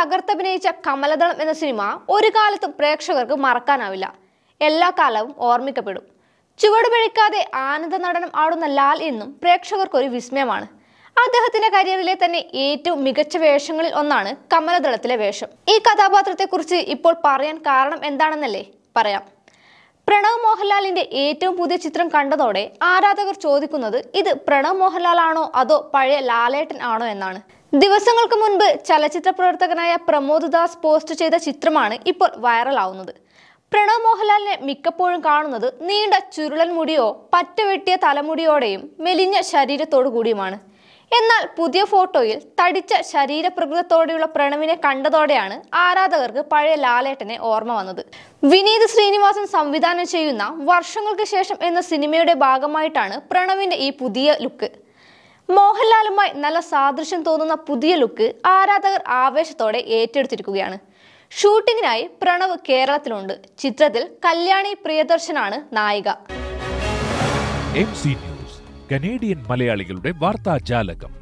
തകർത്തഭിനയിച്ച കമലദളം എന്ന സിനിമ ഒരു കാലത്തും പ്രേക്ഷകർക്ക് മറക്കാനാവില്ല എല്ലാ കാലവും ഓർമ്മിക്കപ്പെടും ചുവടുപിഴിക്കാതെ ആനന്ദ നടനം ആടുന്ന ലാൽ എന്നും പ്രേക്ഷകർക്കൊരു വിസ്മയമാണ് അദ്ദേഹത്തിന്റെ കരിയറിലെ തന്നെ ഏറ്റവും മികച്ച വേഷങ്ങളിൽ ഒന്നാണ് കമലദളത്തിലെ വേഷം ഈ കഥാപാത്രത്തെക്കുറിച്ച് ഇപ്പോൾ പറയാൻ കാരണം എന്താണെന്നല്ലേ പറയാം പ്രണവ് മോഹൻലാലിന്റെ ഏറ്റവും പുതിയ ചിത്രം കണ്ടതോടെ ആരാധകർ ചോദിക്കുന്നത് ഇത് പ്രണവ് മോഹൻലാൽ ആണോ അതോ പഴയ ലാലേട്ടൻ ആണോ എന്നാണ് ദിവസങ്ങൾക്ക് മുൻപ് ചലച്ചിത്ര പ്രവർത്തകനായ പ്രമോദ് ദാസ് പോസ്റ്റ് ചെയ്ത ചിത്രമാണ് ഇപ്പോൾ വൈറലാവുന്നത് പ്രണവ് മോഹൻലാലിനെ മിക്കപ്പോഴും കാണുന്നത് നീണ്ട ചുരുളൻ മുടിയോ പറ്റവെട്ടിയ തലമുടിയോടെയും മെലിഞ്ഞ ശരീരത്തോടു കൂടിയുമാണ് എന്നാൽ പുതിയ ഫോട്ടോയിൽ തടിച്ച ശരീരപ്രകൃതത്തോടെയുള്ള പ്രണവിനെ കണ്ടതോടെയാണ് ആരാധകർക്ക് പഴയ ലാലേട്ടനെ ഓർമ്മ വന്നത് വിനീത് ശ്രീനിവാസൻ സംവിധാനം ചെയ്യുന്ന വർഷങ്ങൾക്ക് ശേഷം എന്ന സിനിമയുടെ ഭാഗമായിട്ടാണ് പ്രണവിന്റെ ഈ പുതിയ ലുക്ക് മോഹൻലാലുമായി നല്ല സാദൃശ്യം തോന്നുന്ന പുതിയ ലുക്ക് ആരാധകർ ആവേശത്തോടെ ഏറ്റെടുത്തിരിക്കുകയാണ് ഷൂട്ടിങ്ങിനായി പ്രണവ് കേരളത്തിലുണ്ട് ചിത്രത്തിൽ കല്യാണി പ്രിയദർശനാണ് നായിക കനേഡിയൻ മലയാളികളുടെ വാർത്താ ജാലകം